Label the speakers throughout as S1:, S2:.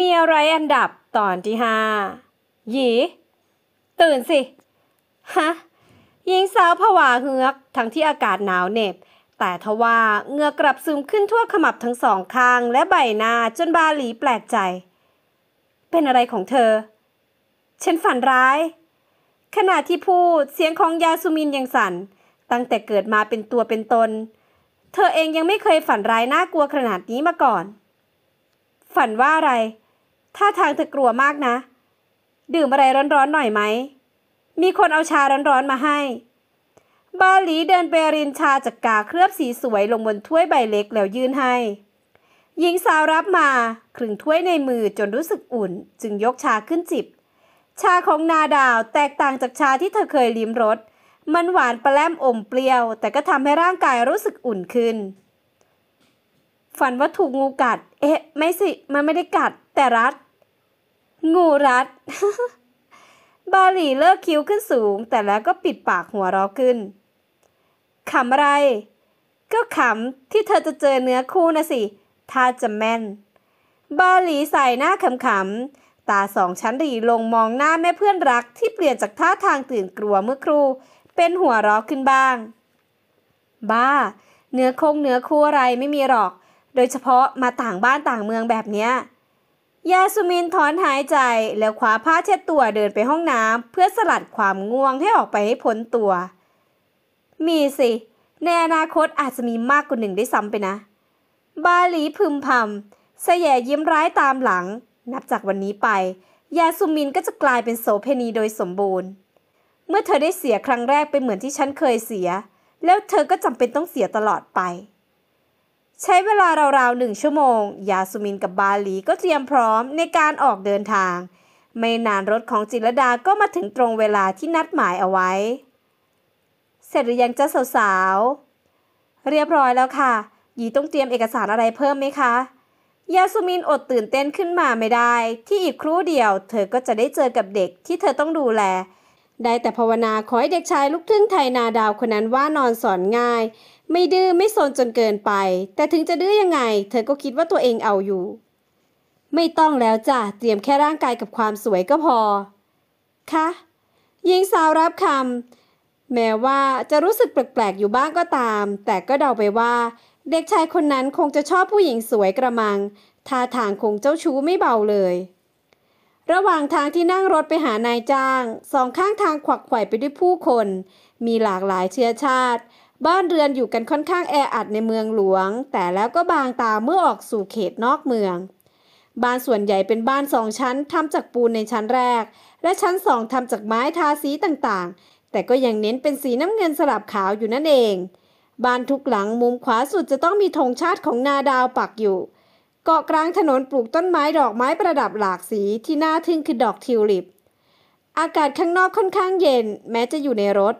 S1: มีอะไรอันดับตอนที่ห้าหยี ตื่นสิ ฮะหญิงสาวผวาเหือก ทั้งที่อากาศหนาวเหน็บ แต่ทว่าเหงือกลับซึมขึ้นทั่วขมับทั้งสองข้างและใบหน้าจนบาหลีแปลกใจ เป็นอะไรของเธอฉันฝันร้ายขณะที่พูดเสียงของยาสุมินยังสัน่น ตั้งแต่เกิดมาเป็นตัวเป็นตน เธอเองยังไม่เคยฝันร้ายน่ากลัวขนาดนี้มาก่อน ฝันว่าอะไรท่าทางเธอกลัวมากนะ ดื่มอะไรร้อนๆหน่อยไหม มีคนเอาชาร้อนๆมาให้ บาหลีเดินไปรินชาจากกาเคลือบสีสวยลงบนถ้วยใบเล็ก แล้วยื่นให้ หญิงสาวรับมาครึ่งถ้วยในมือจนรู้สึกอุ่น จึงยกชาขึ้นจิบ ชาของนาดาวแตกต่างจากชาที่เธอเคยลิ้มรส มันหวานปลาแลมอมเปรี้ยว แต่ก็ทำให้ร่างกายรู้สึกอุ่นขึ้น ฝันว่าถูกงูกัด เอ๊ะ ไม่สิมันไม่ได้กัดแต่รัดงูรัดบาหลีเลิกคิ้วขึ้นสูง แต่แล้วก็ปิดปากหัวเราะขึ้น ขำอะไร ก็ขำที่เธอจะเจอเนื้อคู่นะสิ ถ้าจะแม่น บาหลีใส่หน้าขำๆ ตาสองชั้นรีลงมองหน้าแม่เพื่อนรักที่เปลี่ยนจากท่าทางตื่นกลัวเมื่อครู่เป็นหัวเราะขึ้นบ้าง บ้า เนื้อคงเนื้อคู่อะไรไม่มีหรอก โดยเฉพาะมาต่างบ้านต่างเมืองแบบเนี้ยยาสุมินถอนหายใจแล้วคว้าผ้าเช็ดตัวเดินไปห้องน้ำเพื่อสลัดความง่วงให้ออกไปให้พ้นตัว มีสิ ในอนาคตอาจจะมีมากกว่าหนึ่งได้ซ้ำไปนะ บาหลีพึมพำเสยยิ้มร้ายตามหลัง นับจากวันนี้ไป ยาสุมินก็จะกลายเป็นโสเพณีโดยสมบูรณ์ เมื่อเธอได้เสียครั้งแรกไปเหมือนที่ฉันเคยเสีย แล้วเธอก็จำเป็นต้องเสียตลอดไปใช้เวลา ราวๆหนึ่งชั่วโมง ยาสุมินกับบาหลีก็เตรียมพร้อมในการออกเดินทาง ไม่นานรถของจิรดา ก็มาถึงตรงเวลาที่นัดหมายเอาไว้ เสร็จหรือยังจ้าสาวๆเรียบร้อยแล้วค่ะ ยีต้องเตรียมเอกสารอะไรเพิ่มไหมคะยาสุมินอดตื่นเต้นขึ้นมาไม่ได้ ที่อีกครู่เดียว เธอก็จะได้เจอกับเด็กที่เธอต้องดูแล ได้แต่ภาวนาขอให้เด็กชายลูกครึ่งไทยนาดาวคนนั้นว่านอนสอนง่ายไม่ดื้อไม่สนจนเกินไป แต่ถึงจะดื้อยังไง เธอก็คิดว่าตัวเองเอาอยู่ ไม่ต้องแล้วจ้ะเตรียมแค่ร่างกายกับความสวยก็พอ คะหญิงสาวรับคำแม้ว่าจะรู้สึกแปลกๆอยู่บ้างก็ตาม แต่ก็เดาไปว่า เด็กชายคนนั้นคงจะชอบผู้หญิงสวยกระมังท่าทางคงเจ้าชู้ไม่เบาเลย ระหว่างทางที่นั่งรถไปหานายจ้าง สองข้างทางขวักไขว่ไปด้วยผู้คน มีหลากหลายเชื้อชาติบ้านเรือนอยู่กันค่อนข้างแออัดในเมืองหลวง แต่แล้วก็บางตาเมื่อออกสู่เขตนอกเมือง บ้านส่วนใหญ่เป็นบ้านสองชั้นทำจากปูนในชั้นแรก และชั้นสองทำจากไม้ทาสีต่างๆ แต่ก็ยังเน้นเป็นสีน้ำเงินสลับขาวอยู่นั่นเอง บ้านทุกหลังมุมขวาสุดจะต้องมีธงชาติของนาดาวปักอยู่ เกาะกลางถนนปลูกต้นไม้ดอกไม้ประดับหลากสีที่น่าทึ่งคือดอกทิวลิป อากาศข้างนอกค่อนข้างเย็น แม้จะอยู่ในรถ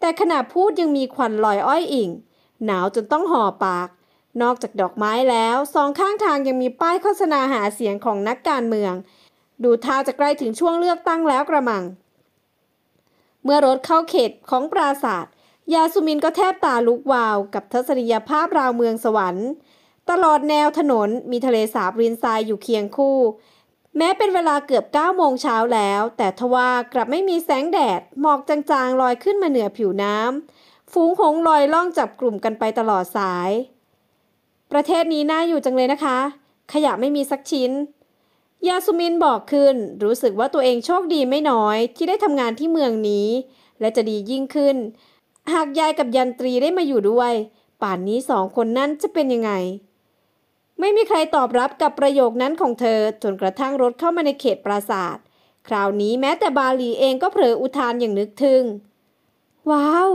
S1: แต่ขณะพูดยังมีควันลอยอ้อยอิ่งหนาวจนต้องห่อปาก นอกจากดอกไม้แล้ว สองข้างทางยังมีป้ายโฆษณาหาเสียงของนักการเมือง ดูท่าจะใกล้ถึงช่วงเลือกตั้งแล้วกระมัง เมื่อรถเข้าเขตของปราศาสตร์ยาสุมินก็แทบตาลุกวาวกับทัศนียภาพราวเมืองสวรรค์ ตลอดแนวถนนมีทะเลสาบรินทรายอยู่เคียงคู่แม้เป็นเวลาเกือบ9โมงเช้าแล้ว แต่ทว่ากลับไม่มีแสงแดดหมอกจางๆลอยขึ้นมาเหนือผิวน้ำฝูงหงลอยล่องจับกลุ่มกันไปตลอดสาย ประเทศนี้น่าอยู่จังเลยนะคะ ขยะไม่มีสักชิ้น ยาสุมินบอกขึ้น รู้สึกว่าตัวเองโชคดีไม่น้อย ที่ได้ทำงานที่เมืองนี้ และจะดียิ่งขึ้น หากยายกับยันตรีได้มาอยู่ด้วย ป่านนี้สองคนนั้นจะเป็นยังไงไม่มีใครตอบรับกับประโยคนั้นของเธอ จนกระทั่งรถเข้ามาในเขตปราสาท คราวนี้แม้แต่บาลีเองก็เผลออุทานอย่างนึกถึง ว้าว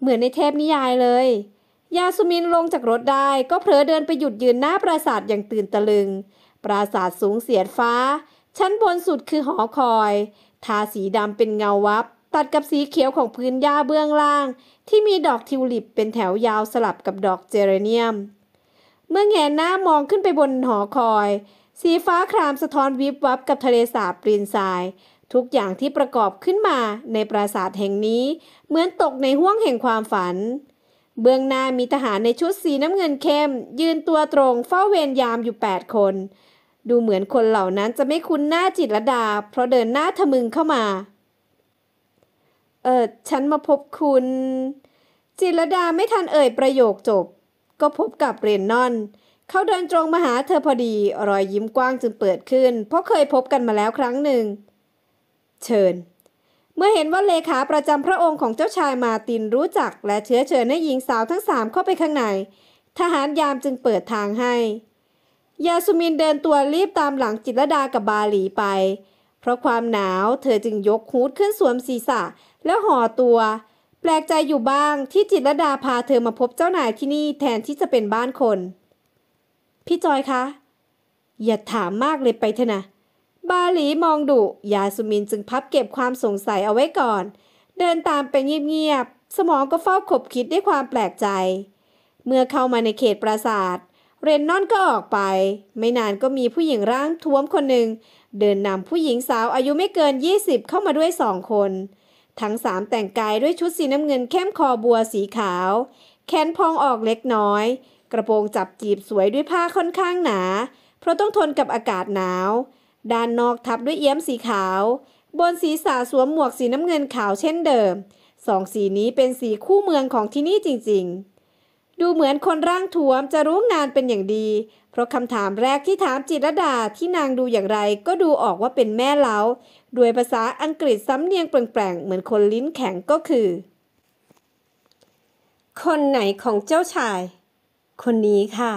S1: เหมือนในเทพนิยายเลย ยาสุมินลงจากรถได้ก็เผลอเดินไปหยุดยืนหน้าปราสาทอย่างตื่นตะลึง ปราสาทสูงเสียดฟ้า ชั้นบนสุดคือหอคอย ทาสีดำเป็นเงาวับ ตัดกับสีเขียวของพื้นหญ้าเบื้องล่าง ที่มีดอกทิวลิปเป็นแถวยาวสลับกับดอกเจเรเนียมเมื่อแงนหน้ามองขึ้นไปบนหอคอย สีฟ้าครามสะท้อนวิบวับกับทะเลสาบปรีนทรายทุกอย่างที่ประกอบขึ้นมาในปราสาทแห่งนี้เหมือนตกในห้วงแห่งความฝัน เบื้องหน้ามีทหารในชุดสีน้ำเงินเข้ม ยืนตัวตรง เฝ้าเวรยามอยู่8คน ดูเหมือนคนเหล่านั้นจะไม่คุ้นหน้าจิตรดา เพราะเดินหน้าทะมึงเข้ามา เออฉันมาพบคุณ จิรดาไม่ทันเอ่ย ประโยคจบก็พบกับเรนนอน เขาเดินตรงมาหาเธอพอดีรอยยิ้มกว้างจึงเปิดขึ้น เพราะเคยพบกันมาแล้วครั้งหนึ่ง เชิญ เมื่อเห็นว่าเลขาประจำพระองค์ของเจ้าชายมาตินรู้จัก และเชื้อเชิญให้หญิงสาวทั้งสามเข้าไปข้างใน ทหารยามจึงเปิดทางให้ยาสุมินเดินตัวรีบตามหลังจิตรดากับบาหลีไป เพราะความหนาวเธอจึงยกฮูดขึ้นสวมศีรษะแล้วห่อตัวแปลกใจอยู่บ้างที่จิตรดาพาเธอมาพบเจ้านายที่นี่แทนที่จะเป็นบ้านคนพี่จอยคะ อย่าถามมากเลยไปเถอะนะบาหลีมองดุยาสุมินจึงพับเก็บความสงสัยเอาไว้ก่อน เดินตามไปเงียบ ๆสมองก็เฝ้าขบคิดด้วยความแปลกใจ เมื่อเข้ามาในเขตปราสาทเรนนอนก็ออกไป ไม่นานก็มีผู้หญิงร่างท้วมคนหนึ่งเดินนำผู้หญิงสาวอายุไม่เกิน20เข้ามาด้วยสองคนทั้งสามแต่งกายด้วยชุดสีน้ำเงินเข้มคอบัวสีขาวแขนพองออกเล็กน้อย กระโปรงจับจีบสวยด้วยผ้าค่อนข้างหนา เพราะต้องทนกับอากาศหนาวด้านนอกทับด้วยเอี้ยมสีขาว บนศีรษะสวมหมวกสีน้ำเงินขาวเช่นเดิม สองสีนี้เป็นสีคู่เมืองของที่นี่จริงๆดูเหมือนคนร่างถวมจะรู้งานเป็นอย่างดี เพราะคำถามแรกที่ถามจิรดาที่นางดูอย่างไร ก็ดูออกว่าเป็นแม่เล้าด้วยภาษาอังกฤษซ้ำเนียงแปลงๆเหมือนคนลิ้นแข็งก็คือ คนไหนของเจ้าชาย คนนี้ค่ะ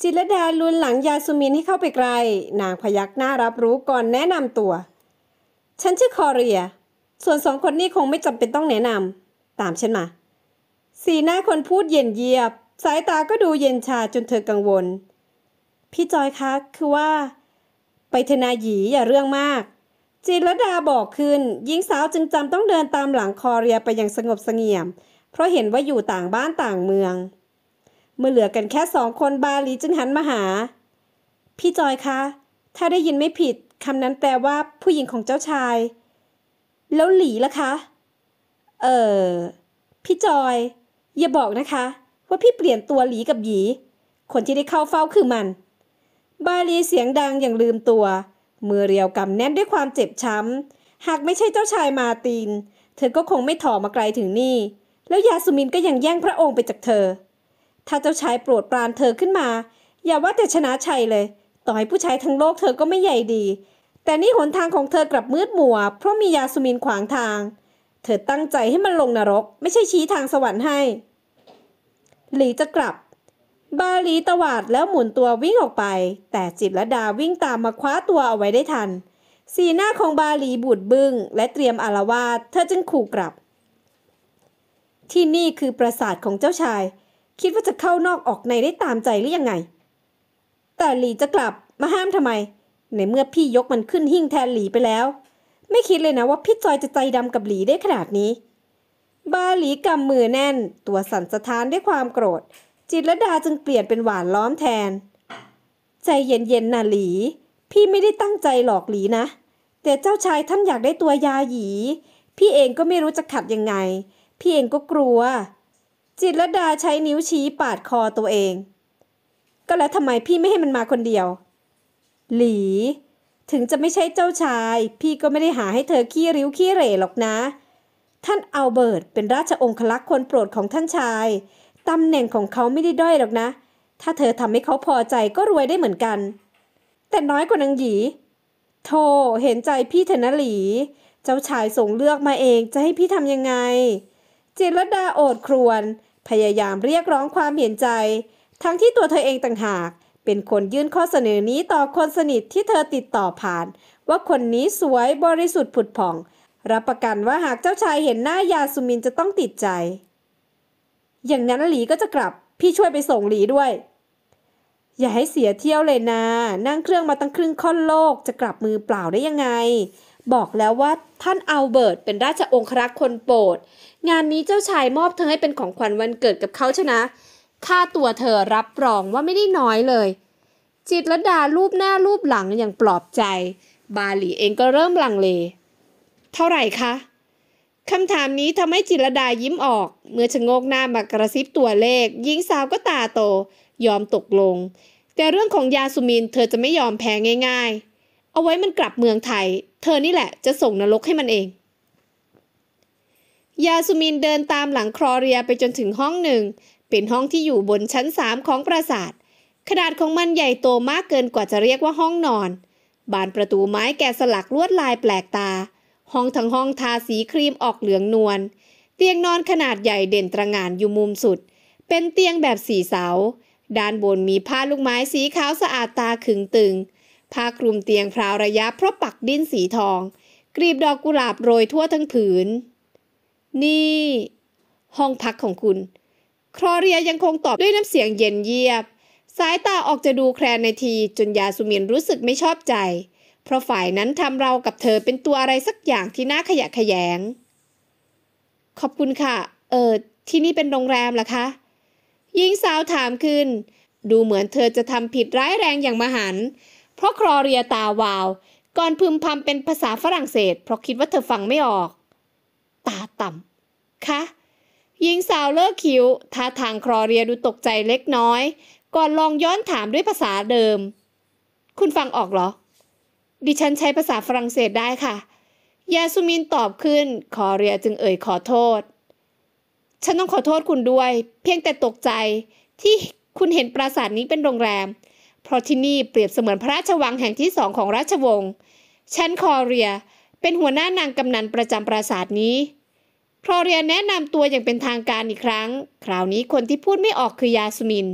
S1: จิรดาลุนหลังยาสุมินให้เข้าไปไกล นางพยักหน้ารับรู้ก่อนแนะนำตัว ฉันชื่อคอเรียส่วนสองคนนี้คงไม่จำเป็นต้องแนะนำตามฉันมาสีหน้าคนพูดเย็นเยียบ สายตาก็ดูเย็นชาจนเธอกังวล พี่จอยคะคือว่า ไปธนาหยีอย่าเรื่องมากจิรดาบอกขึ้นหญิงสาวจึงจำต้องเดินตามหลังคอเรียไปอย่างสงบเสงี่ยม เพราะเห็นว่าอยู่ต่างบ้านต่างเมือง เมื่อเหลือกันแค่สองคนบาลีจึงหันมาหา พี่จอยคะถ้าได้ยินไม่ผิดคำนั้นแปลว่าผู้หญิงของเจ้าชาย แล้วหลีล่ะคะ เออ พี่จอยอย่าบอกนะคะว่าพี่เปลี่ยนตัวหลีกับหยีคนที่ได้เข้าเฝ้าคือมันบาลีเสียงดังอย่างลืมตัว มือเรียวกำแน่นด้วยความเจ็บช้ำ หากไม่ใช่เจ้าชายมาตินเธอก็คงไม่ถ่อมาไกลถึงนี่แล้วยาสุมินก็ยังแย่งพระองค์ไปจากเธอ ถ้าเจ้าชายโปรดปรานเธอขึ้นมา อย่าว่าแต่ชนะชัยเลย ต่อให้ผู้ชายทั้งโลกเธอก็ไม่ใหญ่ดี แต่นี่หนทางของเธอกลับมืดหมัวเพราะมียาสุมินขวางทางเธอตั้งใจให้มันลงนรกไม่ใช่ชี้ทางสวรรค์ให้ หลีจะกลับ บาลีตวาดแล้วหมุนตัววิ่งออกไป แต่จิตละดาวิ่งตามมาคว้าตัวเอาไว้ได้ทัน สีหน้าของบาลีบูดบึง้งและเตรียมอารวาสเธอจึงขู่กลับ ที่นี่คือปราสาทของเจ้าชาย คิดว่าจะเข้านอกออกในได้ตามใจหรือยังไง แต่หลีจะกลับมาห้ามทำไม ในเมื่อพี่ยกมันขึ้นหิ้งแทนหลีไปแล้วไม่คิดเลยนะว่าพี่จอยจะใจดำกับหลีได้ขนาดนี้ บาหลีกำมือแน่น ตัวสั่นสะท้านด้วยความโกรธจิตรดาจึงเปลี่ยนเป็นหวานล้อมแทน ใจเย็นๆนะหลี พี่ไม่ได้ตั้งใจหลอกหลีนะ แต่เจ้าชายท่านอยากได้ตัวยาหยีพี่เองก็ไม่รู้จะขัดยังไง พี่เองก็กลัว จิตรดาใช้นิ้วชี้ปาดคอตัวเอง ก็แล้วทำไมพี่ไม่ให้มันมาคนเดียว หลีถึงจะไม่ใช่เจ้าชาย พี่ก็ไม่ได้หาให้เธอขี้ริ้วขี้เหร่หรอกนะ ท่านอัลเบิร์ตเป็นราชองคลักษ์คนโปรดของท่านชายตำแหน่งของเขาไม่ได้ด้อยหรอกนะ ถ้าเธอทำให้เขาพอใจก็รวยได้เหมือนกัน แต่น้อยกว่านางหยีโธ่เห็นใจพี่เถนหลี เจ้าชายส่งเลือกมาเองจะให้พี่ทำยังไง จิรดาโอดครวน พยายามเรียกร้องความเห็นใจ ทั้งที่ตัวเธอเองต่างหากเป็นคนยื่นข้อเสนอนี้ต่อคนสนิทที่เธอติดต่อผ่าน ว่าคนนี้สวยบริสุทธิ์ผุดผ่อง รับประกันว่าหากเจ้าชายเห็นหน้ายาสุมินจะต้องติดใจ อย่างนั้นหลีก็จะกลับ พี่ช่วยไปส่งหลีด้วย อย่าให้เสียเที่ยวเลยนะนั่งเครื่องมาตั้งครึ่งค่อนโลกจะกลับมือเปล่าได้ยังไง บอกแล้วว่าท่านอัลเบิร์ตเป็นราชองครักษ์คนโปรดงานนี้เจ้าชายมอบเธอให้เป็นของขวัญวันเกิดกับเขาชนะค่าตัวเธอรับรองว่าไม่ได้น้อยเลย จิตรดารูปหน้ารูปหลังอย่างปลอบใจ บาหลีเองก็เริ่มลังเลเท่าไหร่คะคำถามนี้ทำให้จิรดายิ้มออก เมื่อชะโงกหน้ามากระซิบตัวเลขหญิงสาวก็ตาโต ยอมตกลง แต่เรื่องของยาสุมินเธอจะไม่ยอมแพ้ง่าย ๆ เอาไว้มันกลับเมืองไทย เธอนี่แหละจะส่งนรกให้มันเอง ยาสุมินเดินตามหลังครอเรียไปจนถึงห้องหนึ่งเป็นห้องที่อยู่บนชั้นสามของปราสาท ขนาดของมันใหญ่โตมากเกินกว่าจะเรียกว่าห้องนอน บานประตูไม้แกะสลักลวดลายแปลกตา ห้องทั้งห้องทาสีครีมออกเหลืองนวล เตียงนอนขนาดใหญ่เด่นตระหง่านอยู่มุมสุด เป็นเตียงแบบสี่เสา ด้านบนมีผ้าลูกไม้สีขาวสะอาดตาขึงตึง ผ้าคลุมเตียงพราวระยะเพราะปักดินสีทอง กรีบดอกกุหลาบโรยทั่วทั้งผืน นี่ ห้องพักของคุณครอเรียยังคงตอบด้วยน้ำเสียงเย็นเยียบสายตาออกจะดูแคลนในทีจนยาสุมินรู้สึกไม่ชอบใจ เพราะฝ่ายนั้นทำเรากับเธอเป็นตัวอะไรสักอย่างที่น่าขยะแขยง ขอบคุณค่ะ เออที่นี่เป็นโรงแรมเหรอคะหญิงสาวถามขึ้น ดูเหมือนเธอจะทำผิดร้ายแรงอย่างมหัน เพราะครอเรียตาวาว ก่อนพึมพำเป็นภาษาฝรั่งเศสเพราะคิดว่าเธอฟังไม่ออก ตาต่ำคะหญิงสาวเลิกคิ้ว ท่าทางคลอเรียดูตกใจเล็กน้อย ก่อนลองย้อนถามด้วยภาษาเดิม คุณฟังออกเหรอ ดิฉันใช้ภาษาฝรั่งเศสได้ค่ะ ยาสุมินตอบขึ้น คอเรียจึงเอ่ยขอโทษ ฉันต้องขอโทษคุณด้วย เพียงแต่ตกใจที่คุณเห็นปราสาทนี้เป็นโรงแรม เพราะที่นี่เปรียบเสมือนพระราชวังแห่งที่สองของราชวงศ์ ฉันคอเรียเป็นหัวหน้านางกำนันประจำปราสาทนี้พลอเรียนแนะนำตัวอย่างเป็นทางการอีกครั้ง คราวนี้คนที่พูดไม่ออกคือยาสุมิน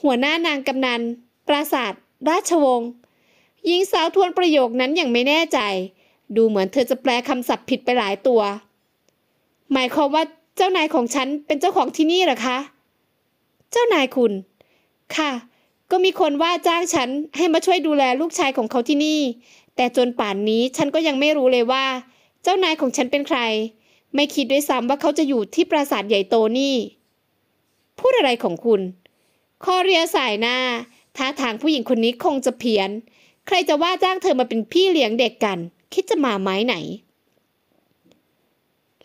S1: หัวหน้านางกำนัน ปราศาสตร์ราชวงศ์หญิงสาวทวนประโยคนั้นอย่างไม่แน่ใจ ดูเหมือนเธอจะแปลคำศัพท์ผิดไปหลายตัว หมายความว่าเจ้านายของฉันเป็นเจ้าของที่นี่หรอคะ เจ้านายคุณ ค่ะ ก็มีคนว่าจ้างฉันให้มาช่วยดูแลลูกชายของเขาที่นี่ แต่จนป่านนี้ฉันก็ยังไม่รู้เลยว่า เจ้านายของฉันเป็นใครไม่คิดด้วยซ้ำว่าเขาจะอยู่ที่ปราสาทใหญ่โตนี่ พูดอะไรของคุณ คอเรียสายหน้าท่าทางผู้หญิงคนนี้คงจะเพี้ยน ใครจะว่าจ้างเธอมาเป็นพี่เลี้ยงเด็กกัน คิดจะมาไม้ไหน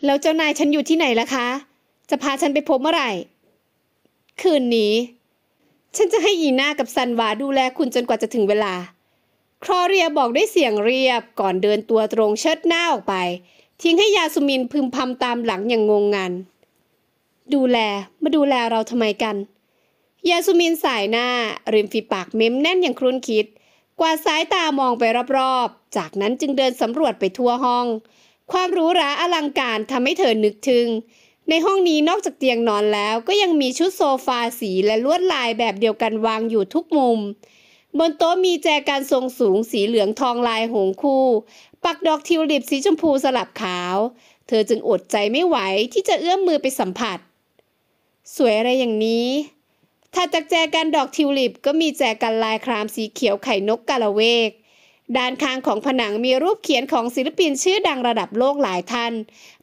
S1: แล้วเจ้านายฉันอยู่ที่ไหนล่ะคะ จะพาฉันไปพบเมื่อไหร่ คืนนี้ ฉันจะให้อีน่ากับซันวาดูแลคุณจนกว่าจะถึงเวลา ครอเรียบอกด้วยเสียงเรียบก่อนเดินตัวตรงเชิดหน้าออกไปทิ้งให้ยาสุมินพึมพำตามหลังอย่างงงงนัน ดูแล มาดูแลเราทำไมกันยาสุมินสายหน้าริมฝีปากเม้มแน่นอย่างครุ่นคิด กวาดสายตามองไปรอบๆจากนั้นจึงเดินสำรวจไปทั่วห้อง ความหรูหราอลังการทำให้เธอนึกถึง ในห้องนี้นอกจากเตียงนอนแล้ว ก็ยังมีชุดโซฟาสีและลวดลายแบบเดียวกันวางอยู่ทุกมุมบนโต๊ะมีแจกันทรงสูงสีเหลืองทองลายหงคู่ ปักดอกทิวลิปสีชมพูสลับขาว เธอจึงอดใจไม่ไหวที่จะเอื้อมมือไปสัมผัส สวยอะไรอย่างนี้ถัดจากแจกันดอกทิวลิปก็มีแจกันลายครามสีเขียวไข่นกกาละเวก ด้านข้างของผนังมีรูปเขียนของศิลปินชื่อดังระดับโลกหลายท่าน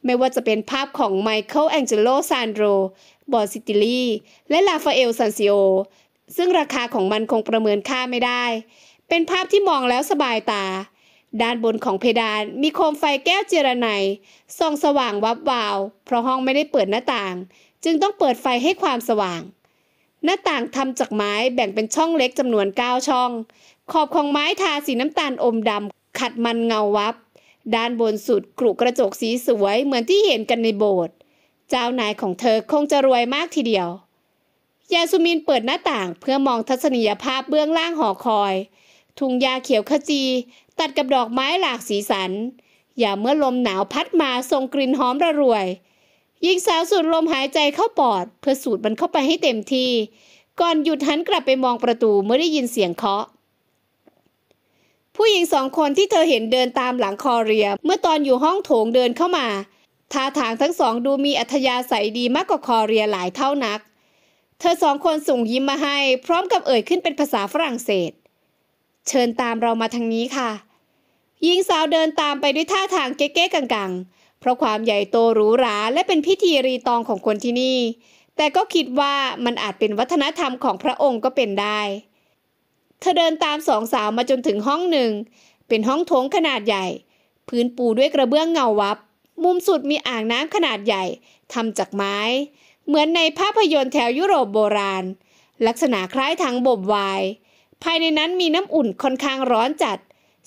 S1: ไม่ว่าจะเป็นภาพของไมเคิลแองเจโลซานโดรบอสซิติลีและลาฟาเอลซันซิโอซึ่งราคาของมันคงประเมินค่าไม่ได้ เป็นภาพที่มองแล้วสบายตา ด้านบนของเพดาน มีโคมไฟแก้วเจรไนส่องสว่างวับวาวเพราะห้องไม่ได้เปิดหน้าต่าง จึงต้องเปิดไฟให้ความสว่าง หน้าต่างทำจากไม้แบ่งเป็นช่องเล็กจำนวน 9 ช่อง ขอบของไม้ทาสีน้ำตาลอมดำขัดมันเงาวับ ด้านบนสุดกรุกระจกสีสวยเหมือนที่เห็นกันในโบสถ์เจ้านายของเธอคงจะรวยมากทีเดียวยาสุมินเปิดหน้าต่าง เพื่อมองทัศนียภาพเบื้องล่างหอคอย ทุ่งยาเขียวขจี ตัดกับดอกไม้หลากสีสัน อย่าเมื่อลมหนาวพัดมาส่งกลิ่นหอมระรวยหญิงสาวสูดลมหายใจเข้าปอด เพื่อสูดมันเข้าไปให้เต็มที่ ก่อนหยุดหันกลับไปมองประตูเมื่อได้ยินเสียงเคาะผู้หญิงสองคนที่เธอเห็นเดินตามหลังคอเรีย เมื่อตอนอยู่ห้องโถงเดินเข้ามาท่าทางทั้งสองดูมีอัธยาศัยดีมากกว่าคอเรียหลายเท่านักเธอสองคนส่งยิ้มมาให้พร้อมกับเอ่ยขึ้นเป็นภาษาฝรั่งเศส เชิญตามเรามาทางนี้ค่ะหญิงสาวเดินตามไปด้วยท่าทางเก๊กๆกังๆเพราะความใหญ่โตหรูหรา และเป็นพิธีรีตองของคนที่นี่ แต่ก็คิดว่ามันอาจเป็นวัฒนธรรมของพระองค์ก็เป็นได้ เธอเดินตามสองสาวมาจนถึงห้องหนึ่ง เป็นห้องโถงขนาดใหญ่ พื้นปูด้วยกระเบื้องเงาวับ มุมสุดมีอ่างน้ำขนาดใหญ่ทำจากไม้เหมือนในภาพยนตร์แถวยุโรปโบราณ ลักษณะคล้ายถังบ่มไวาย ภายในนั้นมีน้ำอุ่นค่อนข้างร้อนจัด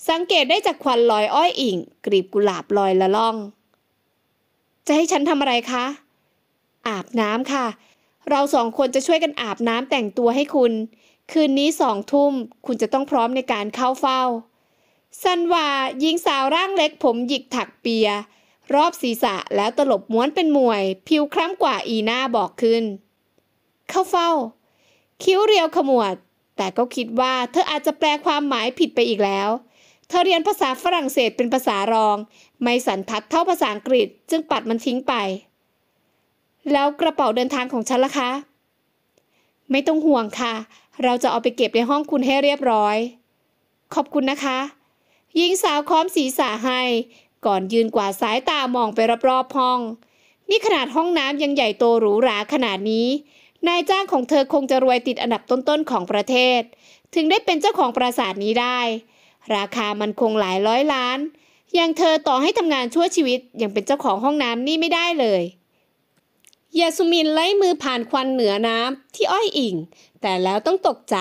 S1: สังเกตได้จากควันลอยอ้อยอิงกรีบกุหลาบลอยละล่อง จะให้ฉันทำอะไรคะ อาบน้ำค่ะ เราสองคนจะช่วยกันอาบน้ำแต่งตัวให้คุณ คืนนี้สองทุ่มคุณจะต้องพร้อมในการเข้าเฝ้าซันวาหญิงสาวร่างเล็กผมหยิกถักเปียรอบศีรษะแล้วตลบม้วนเป็นมวย ผิวคล้ำกว่าอีน้าบอกขึ้น เข้าเฝ้า คิ้วเรียวขมวด แต่ก็คิดว่าเธออาจจะแปลความหมายผิดไปอีกแล้ว เธอเรียนภาษาฝรั่งเศสเป็นภาษารอง ไม่สันทัดเท่าภาษาอังกฤษจึงปัดมันทิ้งไป แล้วกระเป๋าเดินทางของฉันล่ะคะ ไม่ต้องห่วงค่ะ เราจะเอาไปเก็บในห้องคุณให้เรียบร้อย ขอบคุณนะคะหญิงสาวค้อมศีรษะให้ก่อนยืนกวาดสายตามองไปรอบๆห้อง นี่ขนาดห้องน้ำยังใหญ่โตหรูหราขนาดนี้ นายจ้างของเธอคงจะรวยติดอันดับต้นๆของประเทศ ถึงได้เป็นเจ้าของปราสาทนี้ได้ ราคามันคงหลายร้อยล้านอย่างเธอต่อให้ทำงาน ชั่วชีวิต ยังเป็นเจ้าของห้องน้ำนี่ไม่ได้เลยยาสุมินไล่มือผ่านควันเหนือน้ำที่อ้อยอิ่ง แต่แล้วต้องตกใจ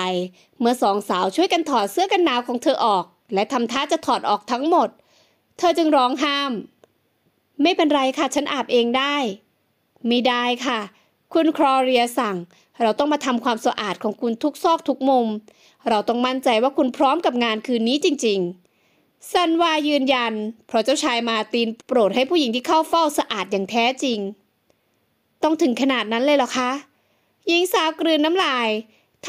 S1: เมื่อสองสาวช่วยกันถอดเสื้อกันหนาวของเธอออก และทำท่าจะถอดออกทั้งหมดเธอจึงร้องห้าม ไม่เป็นไรค่ะ ฉันอาบเองได้ ไม่ได้ค่ะ คุณครอเรียสั่ง เราต้องมาทำความสะอาดของคุณทุกซอกทุกมุม เราต้องมั่นใจว่าคุณพร้อมกับงานคืนนี้จริงๆซันวายืนยัน เพราะเจ้าชายมาตีนโปรดให้ผู้หญิงที่เข้าเฝ้าสะอาดอย่างแท้จริง ต้องถึงขนาดนั้นเลยเหรอคะ หญิงสาวกลืนน้ำลาย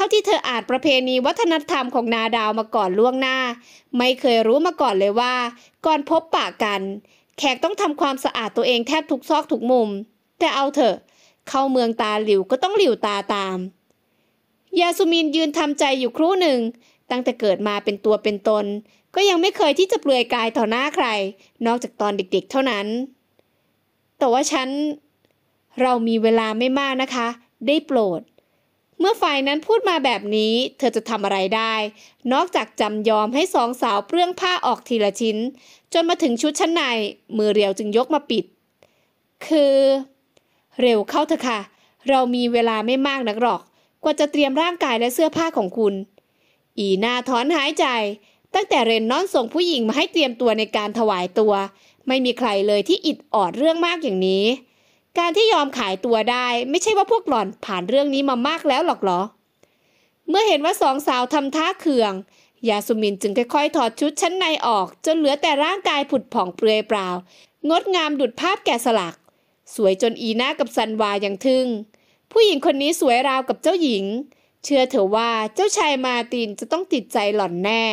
S1: เท่าที่เธออ่านประเพณีวัฒนธรรมของนาดาวมาก่อนล่วงหน้า ไม่เคยรู้มาก่อนเลยว่า ก่อนพบปะกัน แขกต้องทำความสะอาดตัวเองแทบทุกซอกทุกมุม แต่เอาเถอะเข้าเมืองตาหลิวก็ต้องหลิวตาตาม ยาสุมินยืนทำใจอยู่ครู่หนึ่ง ตั้งแต่เกิดมาเป็นตัวเป็นตน ก็ยังไม่เคยที่จะเปลือยกายต่อหน้าใคร นอกจากตอนเด็กๆ เท่านั้นแต่ว่าฉันเรามีเวลาไม่มากนะคะ ได้โปรดเมื่อฝ่ายนั้นพูดมาแบบนี้ เธอจะทำอะไรได้ นอกจากจำยอมให้สองสาวเปลื้องผ้าออกทีละชิ้น จนมาถึงชุดชั้นในมือเรียวจึงยกมาปิด คือ เร็วเข้าเถอะค่ะ เรามีเวลาไม่มากนักหรอก กว่าจะเตรียมร่างกายและเสื้อผ้าของคุณ อีนาถอนหายใจ ตั้งแต่เรนนอนส่งผู้หญิงมาให้เตรียมตัวในการถวายตัว ไม่มีใครเลยที่อิดออดเรื่องมากอย่างนี้การที่ยอมขายตัวได้ไม่ใช่ว่าพวกหล่อนผ่านเรื่องนี้มามากแล้วหรอกหรอ เมื่อเห็นว่าสองสาวทำท่าเคืองยาสุมินจึงค่อยๆถอดชุดชั้นในออก จนเหลือแต่ร่างกายผุดผ่องเปลือยเปล่า งดงามดุดภาพแกะสลัก สวยจนอีน่ากับซันวาอย่างทึ่ง ผู้หญิงคนนี้สวยราวกับเจ้าหญิง เชื่อเถอะว่าเจ้าชายมาตินจะต้องติดใจหล่อนแน่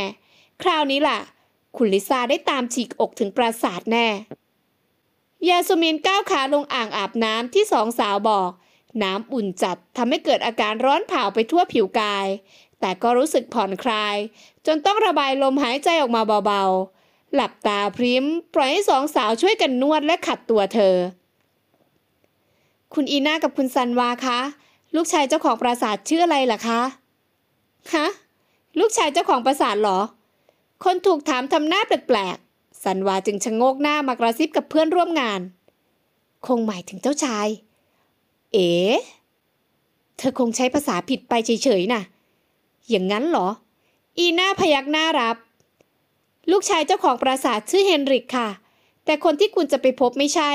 S1: คราวนี้ล่ะ คุณลิซาได้ตามฉีกอกถึงปราสาทแน่ยาสุมินก้าวขาลงอ่างอาบน้ำที่สองสาวบอก น้ำอุ่นจัดทำให้เกิดอาการร้อนเผาไปทั่วผิวกาย แต่ก็รู้สึกผ่อนคลาย จนต้องระบายลมหายใจออกมาเบาๆ หลับตาพริมปล่อยให้สองสาวช่วยกันนวดและขัดตัวเธอ คุณอีน่ากับคุณซันวาคะ ลูกชายเจ้าของปราสาทชื่ออะไรล่ะคะฮะลูกชายเจ้าของปราสาทเหรอ คนถูกถามทำหน้าแปลกสันวาจึงชะงกหน้ามากระซิบกับเพื่อนร่วมงาน คงหมายถึงเจ้าชาย เอ๋เธอคงใช้ภาษาผิดไปเฉยๆนะ่ะ อย่างนั้นเหรอ อีน่าพยักหน้ารับ ลูกชายเจ้าของปราสาทชื่อเฮนริกค่ะ แต่คนที่คุณจะไปพบไม่ใช่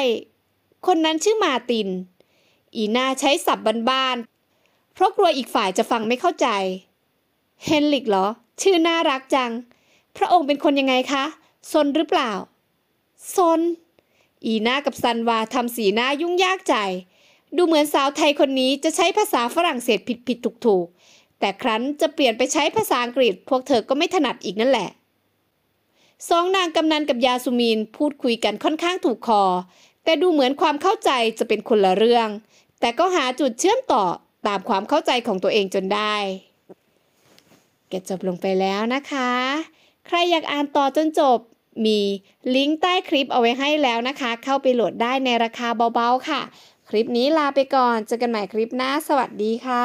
S1: คนนั้นชื่อมาติน อีน่าใช้ศัพท์บ้านๆเพราะกลัวอีกฝ่ายจะฟังไม่เข้าใจ เฮนริกเหรอ ชื่อน่ารักจัง พระองค์เป็นคนยังไงคะซนหรือเปล่า ซน อีน่ากับซันวา ทำสีหน้ายุ่งยากใจ ดูเหมือนสาวไทยคนนี้จะใช้ภาษาฝรั่งเศสผิดผิดถูกถูกแต่ครั้นจะเปลี่ยนไปใช้ภาษาอังกฤษ พวกเธอก็ไม่ถนัดอีกนั่นแหละ สองนางกำนันกับยาสุมีนพูดคุยกันค่อนข้างถูกคอ แต่ดูเหมือนความเข้าใจจะเป็นคนละเรื่อง แต่ก็หาจุดเชื่อมต่อตามความเข้าใจของตัวเองจนได้แกจบลงไปแล้วนะคะ ใครอยากอ่านต่อจนจบมีลิงก์ใต้คลิปเอาไว้ให้แล้วนะคะ เข้าไปโหลดได้ในราคาเบาๆค่ะ คลิปนี้ลาไปก่อนเจอกันใหม่คลิปหน้าสวัสดีค่ะ